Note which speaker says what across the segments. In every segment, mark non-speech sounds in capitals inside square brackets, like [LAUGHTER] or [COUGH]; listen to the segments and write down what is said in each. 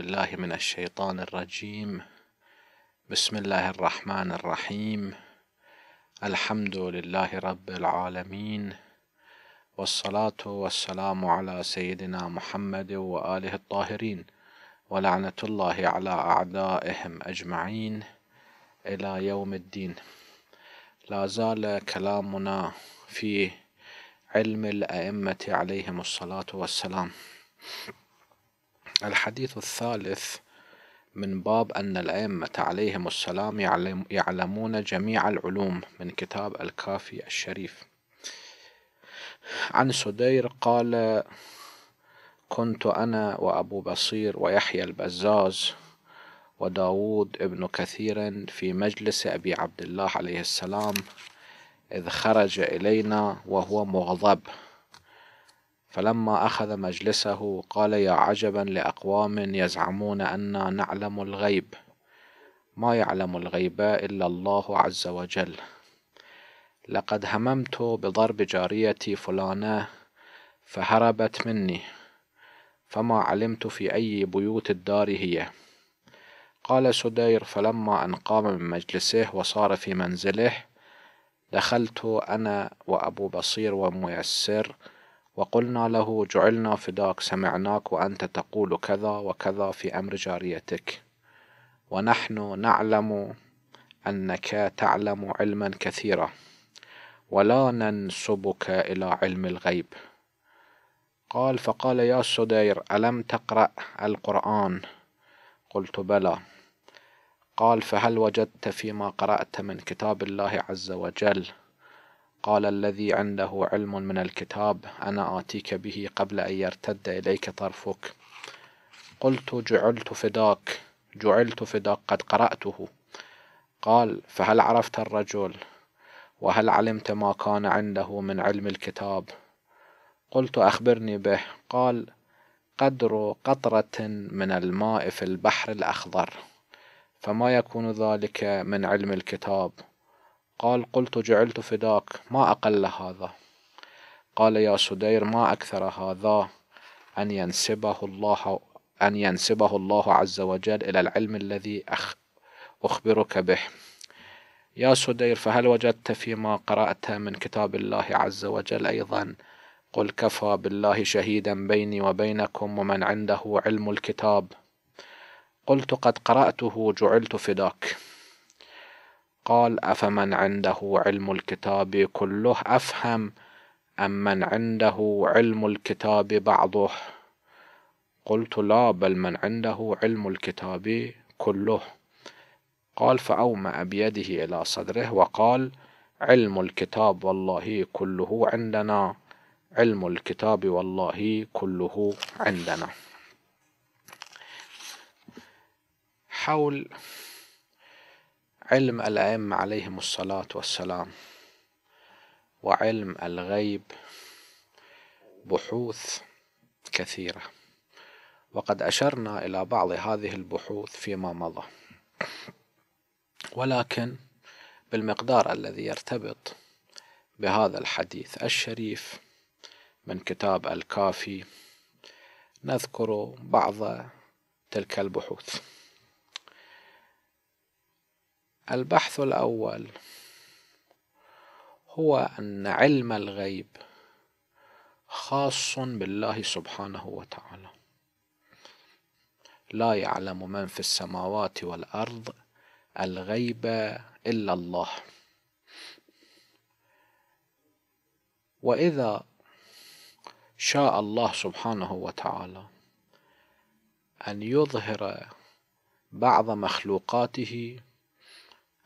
Speaker 1: بالله من الشيطان الرجيم بسم الله الرحمن الرحيم الحمد لله رب العالمين والصلاة والسلام على سيدنا محمد وآله الطاهرين ولعنة الله على أعدائهم أجمعين إلى يوم الدين لا زال كلامنا في علم الأئمة عليهم الصلاة والسلام الحديث الثالث من باب أن الأئمة عليهم السلام يعلمون جميع العلوم من كتاب الكافي الشريف عن سدير قال كنت أنا وأبو بصير ويحيى البزاز وداود ابن كثير في مجلس أبي عبد الله عليه السلام إذ خرج إلينا وهو مغضب فلما أخذ مجلسه قال يا عجبا لأقوام يزعمون أنا نعلم الغيب ما يعلم الغيب إلا الله عز وجل لقد هممت بضرب جاريتي فلانة فهربت مني فما علمت في أي بيوت الدار هي قال سدير فلما أن قام من مجلسه وصار في منزله دخلت أنا وأبو بصير وميسر وقلنا له جعلنا فداك سمعناك وأنت تقول كذا وكذا في أمر جاريتك ونحن نعلم أنك تعلم علما كثيرا ولا ننسبك إلى علم الغيب قال فقال يا سدير ألم تقرأ القرآن قلت بلى قال فهل وجدت فيما قرأت من كتاب الله عز وجل قال الذي عنده علم من الكتاب أنا آتيك به قبل أن يرتد إليك طرفك قلت جعلت فداك جعلت فداك قد قرأته قال فهل عرفت الرجل وهل علمت ما كان عنده من علم الكتاب قلت أخبرني به قال قدر قطرة من الماء في البحر الأخضر فما يكون ذلك من علم الكتاب قال قلت جعلت فداك ما أقل هذا قال يا سدير ما أكثر هذا أن ينسبه الله أن ينسبه الله عز وجل إلى العلم الذي أخبرك به يا سدير فهل وجدت فيما قرأت من كتاب الله عز وجل أيضا قل كفى بالله شهيدا بيني وبينكم ومن عنده علم الكتاب قلت قد قرأته جعلت فداك قال أفمن عنده علم الكتاب كله أفهم أم من عنده علم الكتاب بعضه قلت لا بل من عنده علم الكتاب كله قال فأومأ بيده إلى صدره وقال علم الكتاب والله كله عندنا علم الكتاب والله كله عندنا حول علم الأئمة عليهم الصلاة والسلام وعلم الغيب بحوث كثيرة وقد أشرنا إلى بعض هذه البحوث فيما مضى ولكن بالمقدار الذي يرتبط بهذا الحديث الشريف من كتاب الكافي نذكر بعض تلك البحوث البحث الأول هو أن علم الغيب خاص بالله سبحانه وتعالى لا يعلم من في السماوات والأرض الغيب إلا الله وإذا شاء الله سبحانه وتعالى أن يظهر بعض مخلوقاته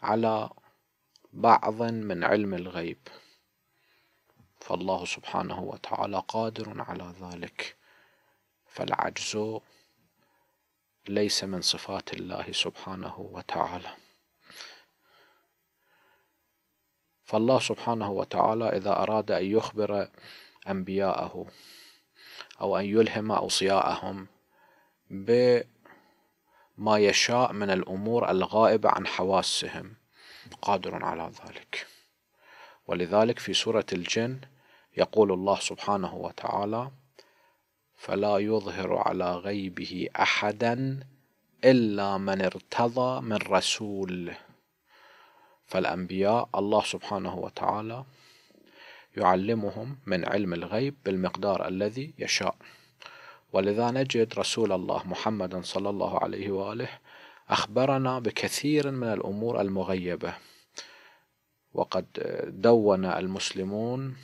Speaker 1: على بعض من علم الغيب فالله سبحانه وتعالى قادر على ذلك فالعجز ليس من صفات الله سبحانه وتعالى فالله سبحانه وتعالى إذا أراد أن يخبر أنبياءه أو أن يلهم أوصياءهم ب ما يشاء من الأمور الغائبة عن حواسهم قادر على ذلك ولذلك في سورة الجن يقول الله سبحانه وتعالى فلا يظهر على غيبه أحدا إلا من ارتضى من رسول فالأنبياء الله سبحانه وتعالى يعلمهم من علم الغيب بالمقدار الذي يشاء ولذا نجد رسول الله محمد صلى الله عليه واله اخبرنا بكثير من الامور المغيبه وقد دون المسلمون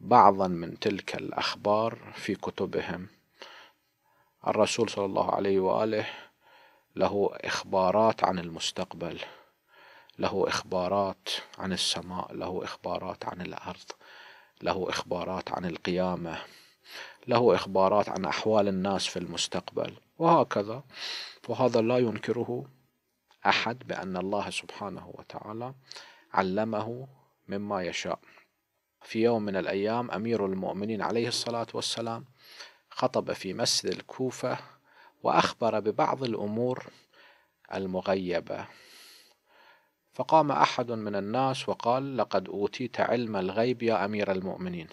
Speaker 1: بعضا من تلك الاخبار في كتبهم الرسول صلى الله عليه واله له اخبارات عن المستقبل له اخبارات عن السماء له اخبارات عن الارض له اخبارات عن القيامه له إخبارات عن أحوال الناس في المستقبل وهكذا وهذا لا ينكره أحد بأن الله سبحانه وتعالى علمه مما يشاء في يوم من الأيام أمير المؤمنين عليه الصلاة والسلام خطب في مسجد الكوفة وأخبر ببعض الأمور المغيبة فقام أحد من الناس وقال لقد أوتيت علم الغيب يا أمير المؤمنين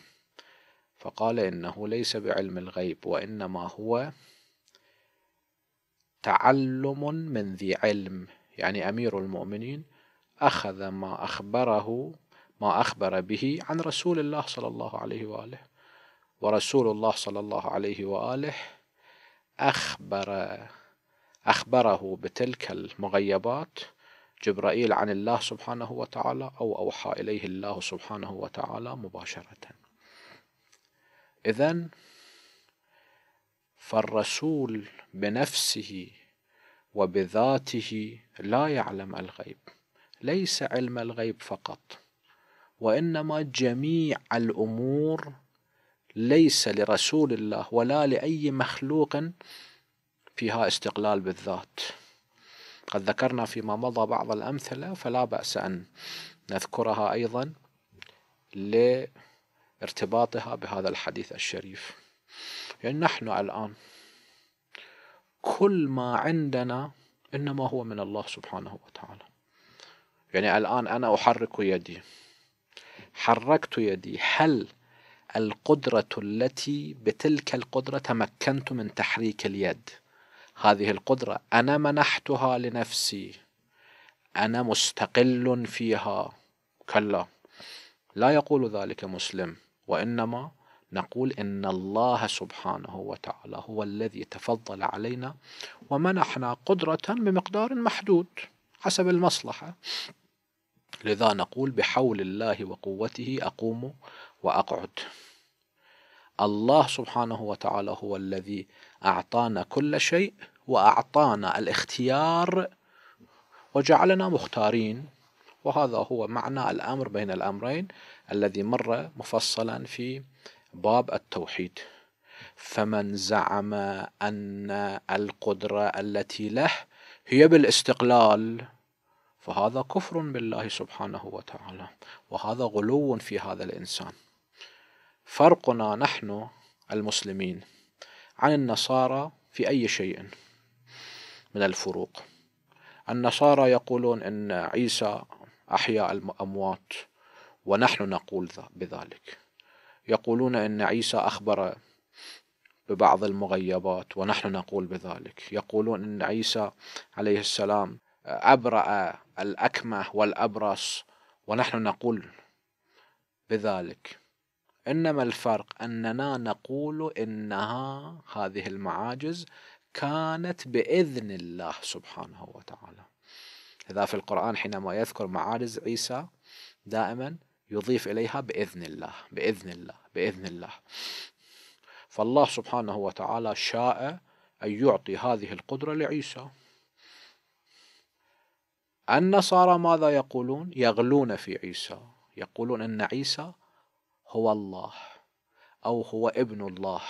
Speaker 1: فقال إنه ليس بعلم الغيب وإنما هو تعلم من ذي علم يعني أمير المؤمنين أخذ ما أخبره ما أخبر به عن رسول الله صلى الله عليه وآله ورسول الله صلى الله عليه وآله أخبر أخبره بتلك المغيبات جبرائيل عن الله سبحانه وتعالى أو أوحى إليه الله سبحانه وتعالى مباشرةً إذا فالرسول بنفسه وبذاته لا يعلم الغيب ليس علم الغيب فقط وإنما جميع الأمور ليس لرسول الله ولا لأي مخلوق فيها استقلال بالذات قد ذكرنا فيما مضى بعض الأمثلة فلا بأس أن نذكرها أيضا ل ارتباطها بهذا الحديث الشريف يعني نحن الآن كل ما عندنا إنما هو من الله سبحانه وتعالى يعني الآن أنا أحرك يدي حركت يدي هل القدرة التي بتلك القدرة تمكنت من تحريك اليد هذه القدرة أنا منحتها لنفسي أنا مستقل فيها كلا لا يقول ذلك مسلم وإنما نقول إن الله سبحانه وتعالى هو الذي تفضل علينا ومنحنا قدرة بمقدار محدود حسب المصلحة لذا نقول بحول الله وقوته أقوم وأقعد الله سبحانه وتعالى هو الذي أعطانا كل شيء وأعطانا الاختيار وجعلنا مختارين وهذا هو معنى الأمر بين الأمرين الذي مر مفصلا في باب التوحيد فمن زعم أن القدرة التي له هي بالاستقلال فهذا كفر بالله سبحانه وتعالى وهذا غلو في هذا الإنسان فرقنا نحن المسلمين عن النصارى في أي شيء من الفروق النصارى يقولون ان عيسى أحياء الأموات ونحن نقول بذلك يقولون أن عيسى أخبر ببعض المغيبات ونحن نقول بذلك يقولون أن عيسى عليه السلام أبرأ الأكمه والأبرص ونحن نقول بذلك إنما الفرق أننا نقول إنها هذه المعاجز كانت بإذن الله سبحانه وتعالى إذا في القرآن حينما يذكر معارز عيسى دائما يضيف إليها بإذن الله بإذن الله بإذن الله فالله سبحانه وتعالى شاء أن يعطي هذه القدرة لعيسى النصارى ماذا يقولون يغلون في عيسى يقولون أن عيسى هو الله أو هو ابن الله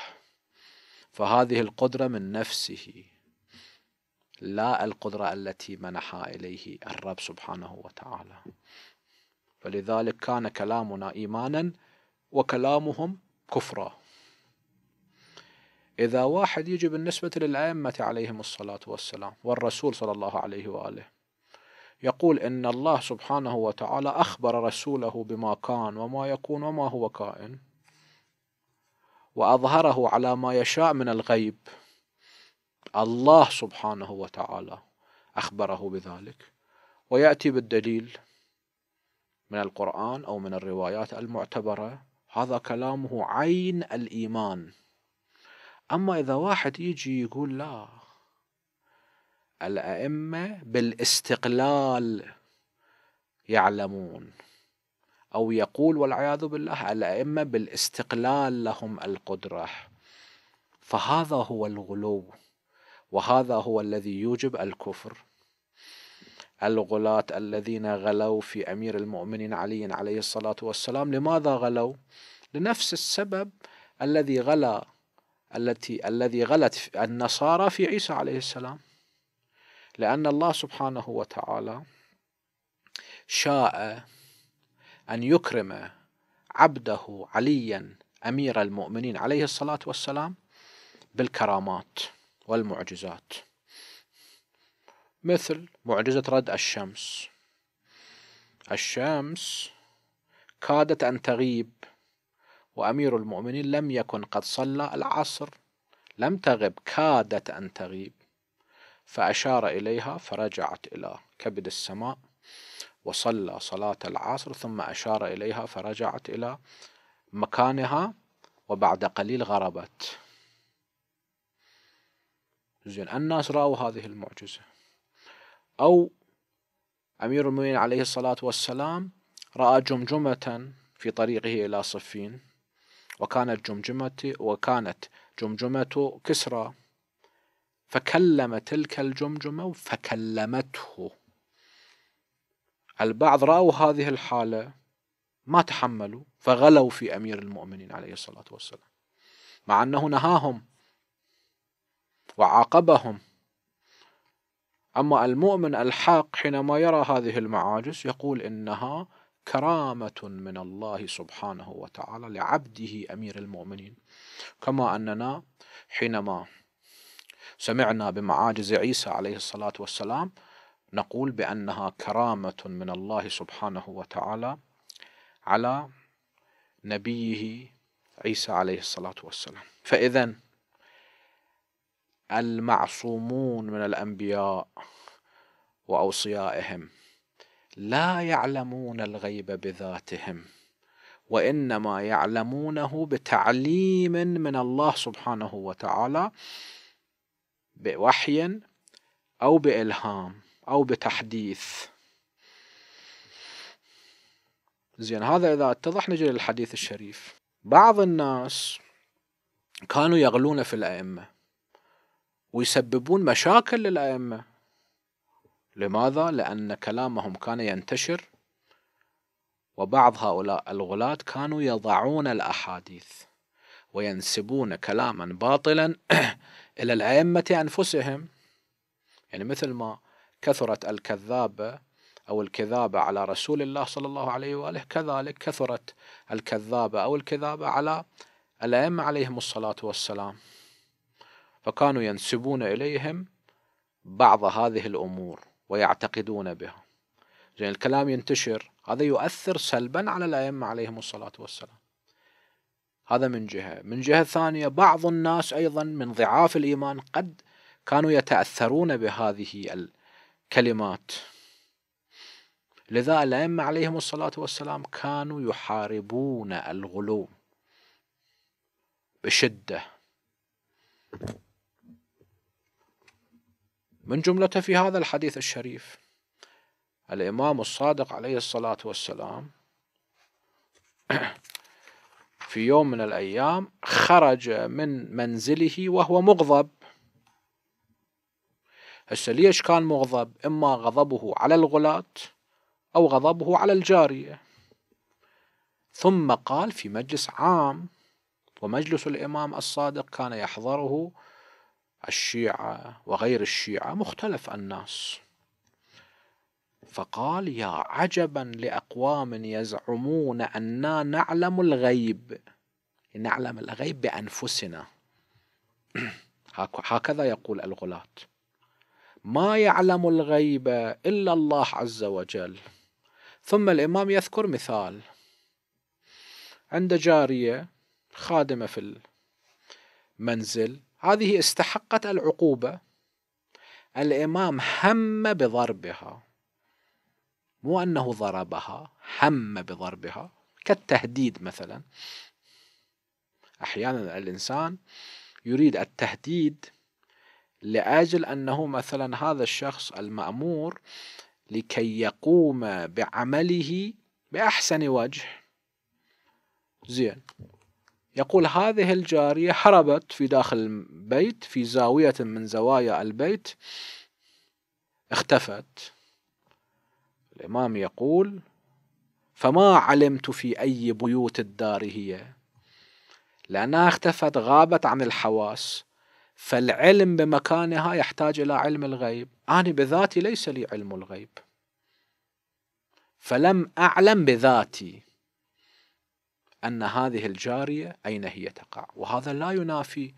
Speaker 1: فهذه القدرة من نفسه لا القدرة التي منحها إليه الرب سبحانه وتعالى فلذلك كان كلامنا إيمانا وكلامهم كفرا إذا واحد يجي بالنسبة للأئمة عليهم الصلاة والسلام والرسول صلى الله عليه وآله يقول إن الله سبحانه وتعالى أخبر رسوله بما كان وما يكون وما هو كائن وأظهره على ما يشاء من الغيب الله سبحانه وتعالى أخبره بذلك ويأتي بالدليل من القرآن أو من الروايات المعتبرة هذا كلامه عين الإيمان أما إذا واحد يجي يقول لا الأئمة بالاستقلال يعلمون أو يقول والعياذ بالله الأئمة بالاستقلال لهم القدرة فهذا هو الغلو وهذا هو الذي يوجب الكفر الغلاة الذين غلوا في أمير المؤمنين علي عليه الصلاة والسلام لماذا غلوا؟ لنفس السبب الذي غلا التي الذي غلت النصارى في عيسى عليه السلام لأن الله سبحانه وتعالى شاء أن يكرم عبده عليا أمير المؤمنين عليه الصلاة والسلام بالكرامات والمعجزات مثل معجزة رد الشمس الشمس كادت أن تغيب وأمير المؤمنين لم يكن قد صلى العصر لم تغب كادت أن تغيب فأشار إليها فرجعت إلى كبد السماء وصلى صلاة العصر ثم أشار إليها فرجعت إلى مكانها وبعد قليل غربت زين الناس رأوا هذه المعجزة أو أمير المؤمنين عليه الصلاة والسلام رأى جمجمة في طريقه إلى صفين وكانت جمجمة وكانت جمجمة كسرى فكلم تلك الجمجمة فكلمته البعض رأوا هذه الحالة ما تحملوا فغلوا في أمير المؤمنين عليه الصلاة والسلام مع أنه نهاهم وعاقبهم أما المؤمن الحق حينما يرى هذه المعاجز يقول إنها كرامة من الله سبحانه وتعالى لعبده أمير المؤمنين كما أننا حينما سمعنا بمعاجز عيسى عليه الصلاة والسلام نقول بأنها كرامة من الله سبحانه وتعالى على نبيه عيسى عليه الصلاة والسلام فإذا المعصومون من الانبياء واوصيائهم لا يعلمون الغيب بذاتهم وانما يعلمونه بتعليم من الله سبحانه وتعالى بوحي او بالهام او بتحديث زين هذا اذا اتضح نجي للحديث الشريف بعض الناس كانوا يغلون في الائمه ويسببون مشاكل للأئمة لماذا؟ لأن كلامهم كان ينتشر وبعض هؤلاء الغلاة كانوا يضعون الأحاديث وينسبون كلاما باطلا [CLEARS THROAT] إلى الأئمة أنفسهم يعني مثل ما كثرت الكذابة أو الكذابة على رسول الله صلى الله عليه وآله كذلك كثرت الكذابة أو الكذابة على الأئمة عليهم الصلاة والسلام فكانوا ينسبون إليهم بعض هذه الأمور ويعتقدون بها زين الكلام ينتشر هذا يؤثر سلبا على الأئمة عليهم الصلاة والسلام هذا من جهة من جهة ثانية بعض الناس أيضا من ضعاف الإيمان قد كانوا يتأثرون بهذه الكلمات لذا الأئمة عليهم الصلاة والسلام كانوا يحاربون الغلو بشدة من جملته في هذا الحديث الشريف الإمام الصادق عليه الصلاة والسلام [CLEARS THROAT] في يوم من الأيام خرج من منزله وهو مغضب هسه ليش كان مغضب إما غضبه على الغلاة أو غضبه على الجارية ثم قال في مجلس عام ومجلس الإمام الصادق كان يحضره الشيعة وغير الشيعة مختلف الناس فقال يا عجبا لأقوام يزعمون أننا نعلم الغيب نعلم الغيب بأنفسنا [CLEARS THROAT] هكذا يقول الغلاة ما يعلم الغيب إلا الله عز وجل ثم الإمام يذكر مثال عند جارية خادمة في المنزل هذه استحقت العقوبة الإمام هم بضربها مو أنه ضربها هم بضربها كالتهديد مثلا أحيانا الإنسان يريد التهديد لأجل أنه مثلا هذا الشخص المأمور لكي يقوم بعمله بأحسن وجه زين يقول هذه الجارية حربت في داخل البيت في زاوية من زوايا البيت اختفت الإمام يقول فما علمت في أي بيوت الدار هي لأنها اختفت غابت عن الحواس فالعلم بمكانها يحتاج إلى علم الغيب أنا بذاتي ليس لي علم الغيب فلم أعلم بذاتي أن هذه الجارية أين هي تقع وهذا لا ينافي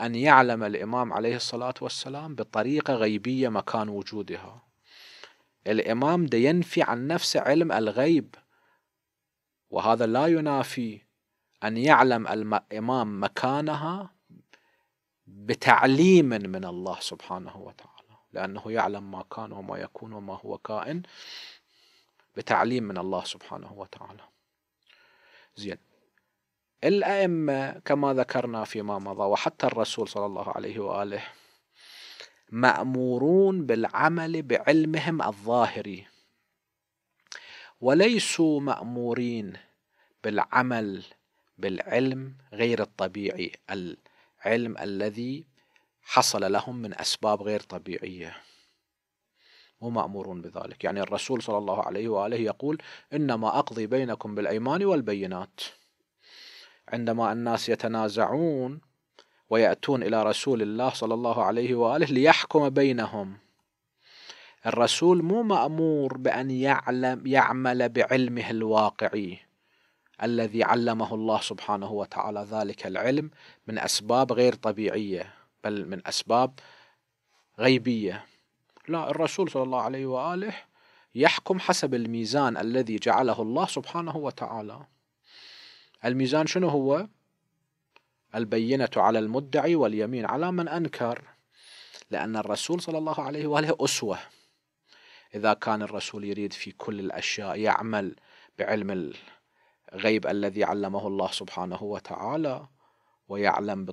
Speaker 1: أن يعلم الإمام عليه الصلاة والسلام بطريقة غيبية مكان وجودها الإمام دي ينفي عن نفسه علم الغيب وهذا لا ينافي أن يعلم الإمام مكانها بتعليم من الله سبحانه وتعالى لأنه يعلم ما كان وما يكون وما هو كائن بتعليم من الله سبحانه وتعالى زين الأئمة كما ذكرنا فيما مضى وحتى الرسول صلى الله عليه وآله مأمورون بالعمل بعلمهم الظاهري وليسوا مأمورين بالعمل بالعلم غير الطبيعي العلم الذي حصل لهم من أسباب غير طبيعية ومأمورون بذلك يعني الرسول صلى الله عليه وآله يقول إنما أقضي بينكم بالأيمان والبينات عندما الناس يتنازعون ويأتون إلى رسول الله صلى الله عليه وآله ليحكم بينهم الرسول مو مأمور بأن يعلم يعمل بعلمه الواقعي الذي علمه الله سبحانه وتعالى ذلك العلم من أسباب غير طبيعية بل من أسباب غيبية لا الرسول صلى الله عليه واله يحكم حسب الميزان الذي جعله الله سبحانه وتعالى الميزان شنو هو البينة على المدعي واليمين على من أنكر لأن الرسول صلى الله عليه وآله أسوة إذا كان الرسول يريد في كل الأشياء يعمل بعلم الغيب الذي علمه الله سبحانه وتعالى ويعلم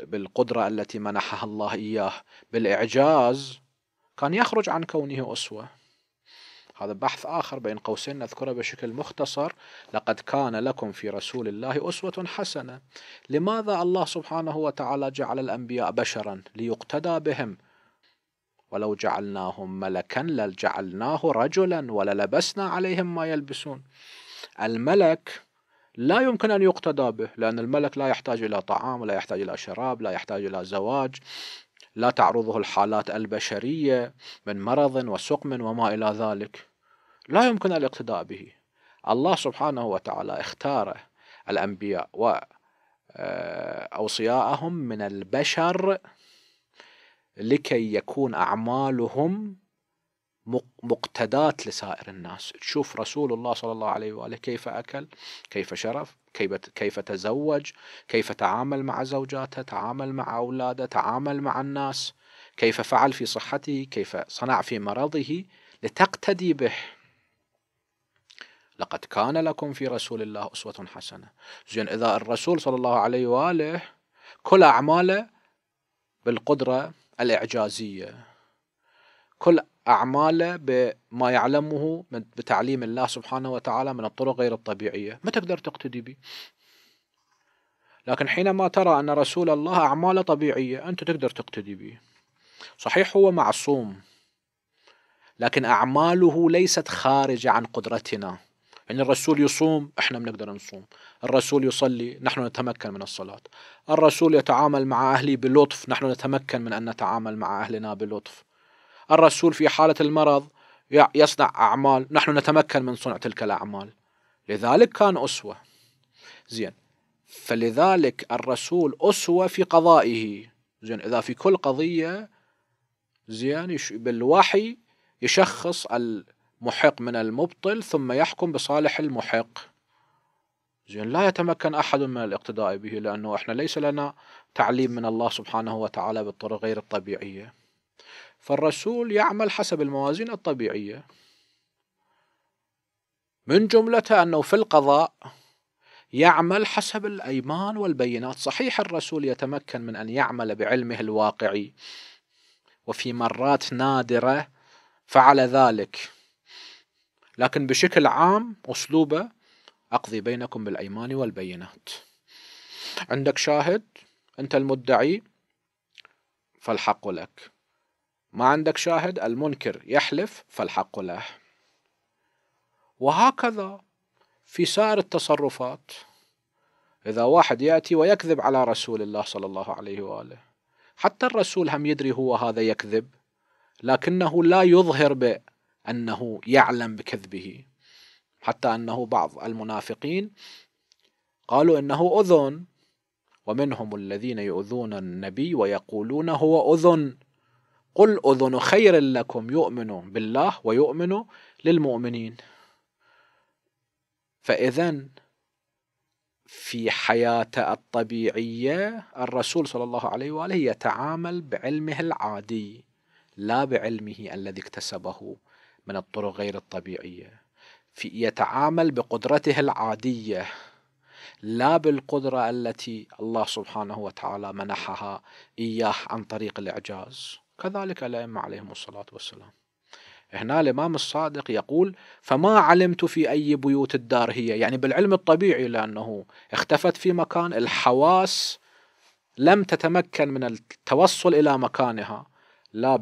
Speaker 1: بالقدرة التي منحها الله إياه بالإعجاز كان يخرج عن كونه أسوة هذا بحث آخر بين قوسين نذكره بشكل مختصر لقد كان لكم في رسول الله أسوة حسنة لماذا الله سبحانه وتعالى جعل الأنبياء بشرا ليقتدى بهم ولو جعلناهم ملكا لجعلناه رجلا وللبسنا عليهم ما يلبسون الملك لا يمكن أن يقتدى به لأن الملك لا يحتاج إلى طعام ولا يحتاج إلى شراب لا يحتاج إلى زواج لا تعرضه الحالات البشرية من مرض وسقم وما إلى ذلك لا يمكن الاقتداء به الله سبحانه وتعالى اختار الأنبياء وأوصياءهم آه، من البشر لكي يكون أعمالهم مقتدات لسائر الناس تشوف رسول الله صلى الله عليه وآله كيف أكل كيف شرف كيف تزوج كيف تعامل مع زوجاته تعامل مع أولاده تعامل مع الناس كيف فعل في صحته كيف صنع في مرضه لتقتدي به لقد كان لكم في رسول الله أسوة حسنة زين إذا الرسول صلى الله عليه وآله كل أعماله بالقدرة الإعجازية كل أعماله بما يعلمه بتعليم الله سبحانه وتعالى من الطرق غير الطبيعية ما تقدر تقتدي به لكن حينما ترى أن رسول الله أعماله طبيعية أنت تقدر تقتدي به صحيح هو معصوم لكن أعماله ليست خارجة عن قدرتنا يعني الرسول يصوم احنا بنقدر نصوم الرسول يصلي نحن نتمكن من الصلاة الرسول يتعامل مع أهلي بلطف نحن نتمكن من أن نتعامل مع أهلنا بلطف الرسول في حالة المرض يصنع أعمال نحن نتمكن من صنع تلك الأعمال لذلك كان أسوة زين فلذلك الرسول أسوة في قضائه زين إذا في كل قضية زين بالوحي يشخص المحق من المبطل ثم يحكم بصالح المحق زين لا يتمكن أحد من الاقتداء به لأنه إحنا ليس لنا تعليم من الله سبحانه وتعالى بالطرق غير الطبيعية فالرسول يعمل حسب الموازين الطبيعية من جملتها أنه في القضاء يعمل حسب الأيمان والبينات صحيح الرسول يتمكن من أن يعمل بعلمه الواقعي وفي مرات نادرة فعل ذلك لكن بشكل عام أسلوبه أقضي بينكم بالأيمان والبينات عندك شاهد أنت المدعي فالحق لك ما عندك شاهد المنكر يحلف فالحق له وهكذا في سائر التصرفات إذا واحد يأتي ويكذب على رسول الله صلى الله عليه وآله حتى الرسول هم يدري هو هذا يكذب لكنه لا يظهر بأنه يعلم بكذبه حتى أنه بعض المنافقين قالوا إنه أذن ومنهم الذين يؤذون النبي ويقولون هو أذن قل أذن خير لكم يؤمن بالله ويؤمن للمؤمنين فإذا في حياته الطبيعية الرسول صلى الله عليه وآله يتعامل بعلمه العادي لا بعلمه الذي اكتسبه من الطرق غير الطبيعية في يتعامل بقدرته العادية لا بالقدرة التي الله سبحانه وتعالى منحها إياه عن طريق الإعجاز كذلك الأئمة عليهم الصلاة والسلام هنا الإمام الصادق يقول فما علمت في أي بيوت الدار هي يعني بالعلم الطبيعي لأنه اختفت في مكان الحواس لم تتمكن من التوصل إلى مكانها لا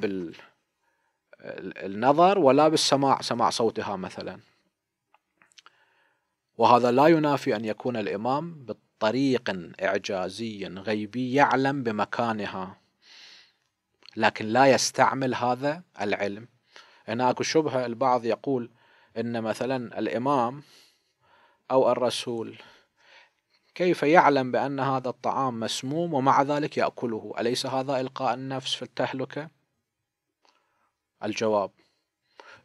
Speaker 1: بالنظر ولا بالسماع سماع صوتها مثلا وهذا لا ينافي أن يكون الإمام بطريق إعجازي غيبي يعلم بمكانها لكن لا يستعمل هذا العلم هناك شبهة البعض يقول ان مثلا الامام او الرسول كيف يعلم بأن هذا الطعام مسموم ومع ذلك يأكله أليس هذا إلقاء النفس في التهلكة؟ الجواب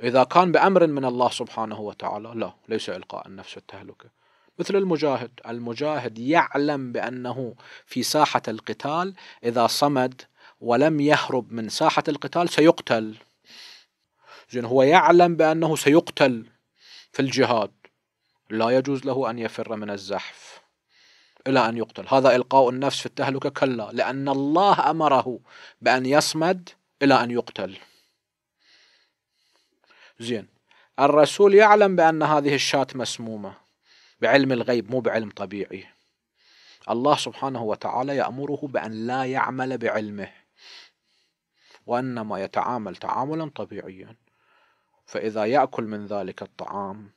Speaker 1: إذا كان بأمر من الله سبحانه وتعالى لا ليس إلقاء النفس في التهلكة مثل المجاهد المجاهد يعلم بأنه في ساحة القتال إذا صمد ولم يهرب من ساحة القتال سيقتل زين هو يعلم بأنه سيقتل في الجهاد لا يجوز له أن يفر من الزحف إلى أن يقتل هذا إلقاء النفس في التهلكة كلا لأن الله أمره بأن يصمد إلى أن يقتل زين الرسول يعلم بأن هذه الشاة مسمومة بعلم الغيب مو بعلم طبيعي الله سبحانه وتعالى يأمره بأن لا يعمل بعلمه وإنما يتعامل تعاملا طبيعيا فإذا يأكل من ذلك الطعام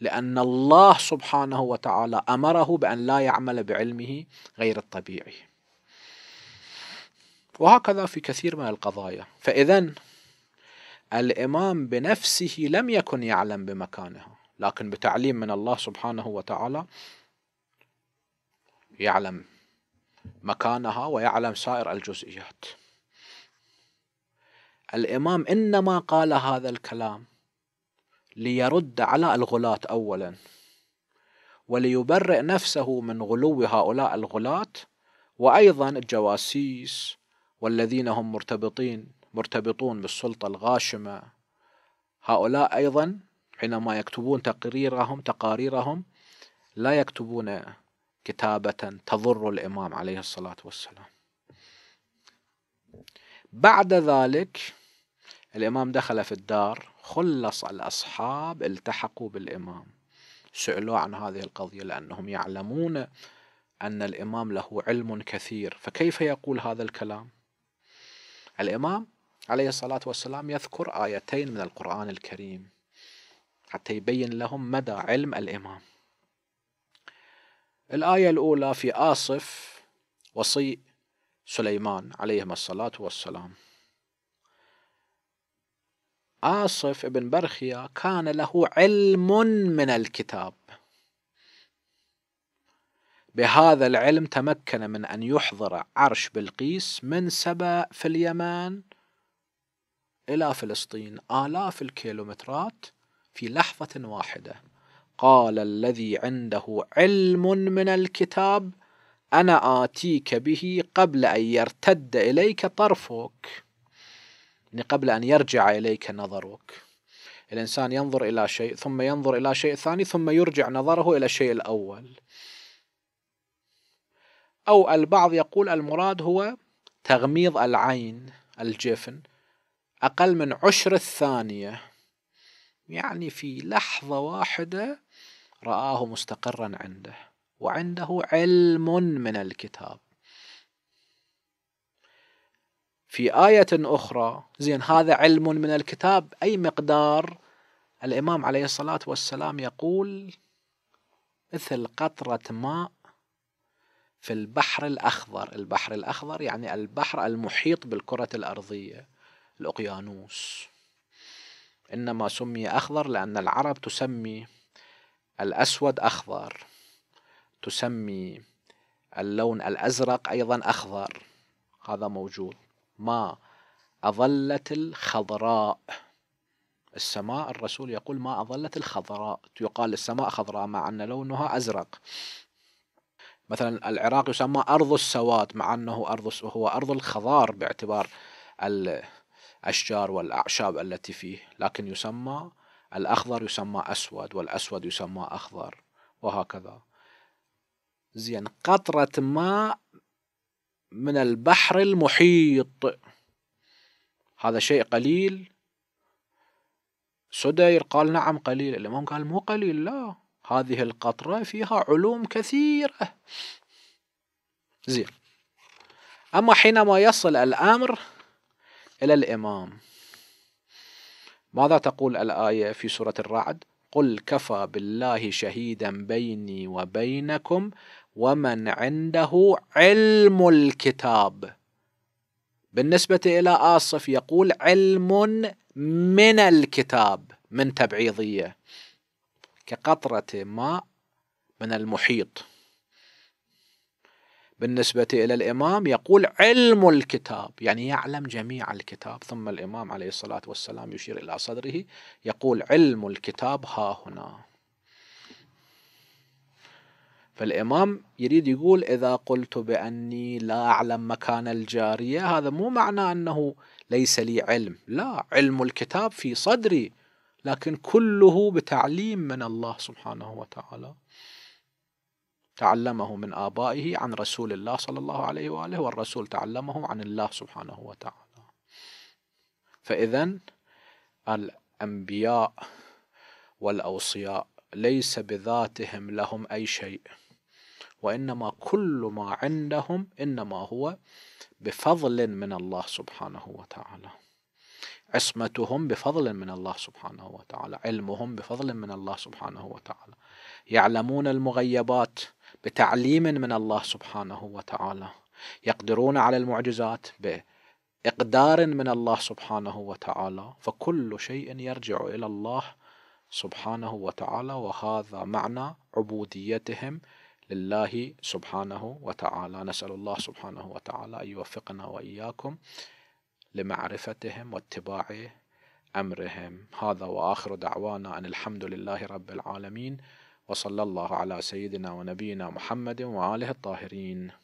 Speaker 1: لأن الله سبحانه وتعالى أمره بأن لا يعمل بعلمه غير الطبيعي وهكذا في كثير من القضايا فإذا الإمام بنفسه لم يكن يعلم بمكانها لكن بتعليم من الله سبحانه وتعالى يعلم مكانها ويعلم سائر الجزئيات الإمام إنما قال هذا الكلام ليرد على الغلاة أولا وليبرئ نفسه من غلو هؤلاء الغلاة وأيضا الجواسيس والذين هم مرتبطين مرتبطون بالسلطة الغاشمة هؤلاء أيضا حينما يكتبون تقريرهم تقاريرهم لا يكتبون كتابة تضر الإمام عليه الصلاة والسلام بعد ذلك الإمام دخل في الدار خلص الأصحاب التحقوا بالإمام سئلوا عن هذه القضية لأنهم يعلمون أن الإمام له علم كثير فكيف يقول هذا الكلام الإمام عليه الصلاة والسلام يذكر آيتين من القرآن الكريم حتى يبين لهم مدى علم الإمام الآية الأولى في آصف وصي سليمان عليهما الصلاة والسلام آصف ابن برخيا كان له علم من الكتاب بهذا العلم تمكن من أن يحضر عرش بلقيس من سبأ في اليمن إلى فلسطين آلاف الكيلومترات في لحظة واحدة قال الذي عنده علم من الكتاب أنا آتيك به قبل أن يرتد إليك طرفك يعني قبل أن يرجع إليك نظرك الإنسان ينظر إلى شيء ثم ينظر إلى شيء ثاني ثم يرجع نظره إلى الشيء الأول أو البعض يقول المراد هو تغميض العين الجفن أقل من عشر الثانية يعني في لحظة واحدة رآه مستقرا عنده وعنده علم من الكتاب في آية أخرى زين هذا علم من الكتاب أي مقدار الإمام عليه الصلاة والسلام يقول مثل قطرة ماء في البحر الأخضر البحر الأخضر يعني البحر المحيط بالكرة الأرضية الأقيانوس إنما سمي أخضر لأن العرب تسمي الأسود أخضر تسمي اللون الأزرق أيضا أخضر هذا موجود ما أظلت الخضراء السماء الرسول يقول ما أظلت الخضراء يقال السماء خضراء مع أن لونها أزرق مثلا العراق يسمى أرض السواد مع أنه أرض هو أرض الخضار باعتبار الأشجار والأعشاب التي فيه لكن يسمى الأخضر يسمى أسود والأسود يسمى أخضر وهكذا زين قطرة ماء من البحر المحيط هذا شيء قليل سدير قال نعم قليل الإمام قال مو قليل لا هذه القطرة فيها علوم كثيرة زين أما حينما يصل الأمر إلى الإمام ماذا تقول الآية في سورة الرعد قل كفى بالله شهيدا بيني وبينكم ومن عنده علم الكتاب بالنسبة إلى آصف يقول علم من الكتاب من تبعيضية كقطرة ماء من المحيط بالنسبة إلى الإمام يقول علم الكتاب يعني يعلم جميع الكتاب ثم الإمام عليه الصلاة والسلام يشير إلى صدره يقول علم الكتاب ها هنا فالإمام يريد يقول إذا قلت بأني لا أعلم مكان الجارية هذا مو معنى أنه ليس لي علم لا علم الكتاب في صدري لكن كله بتعليم من الله سبحانه وتعالى تعلمه من آبائه عن رسول الله صلى الله عليه وآله والرسول تعلمه عن الله سبحانه وتعالى فإذا الأنبياء والأوصياء ليس بذاتهم لهم أي شيء وإنما كل ما عندهم إنما هو بفضل من الله سبحانه وتعالى عصمتهم بفضل من الله سبحانه وتعالى علمهم بفضل من الله سبحانه وتعالى يعلمون المغيبات بتعليم من الله سبحانه وتعالى يقدرون على المعجزات بإقدار من الله سبحانه وتعالى فكل شيء يرجع إلى الله سبحانه وتعالى وهذا معنى عبوديتهم لله سبحانه وتعالى نسأل الله سبحانه وتعالى أن يوفقنا وإياكم لمعرفتهم واتباع أمرهم هذا وآخر دعوانا أن الحمد لله رب العالمين وصلى الله على سيدنا ونبينا محمد وآله الطاهرين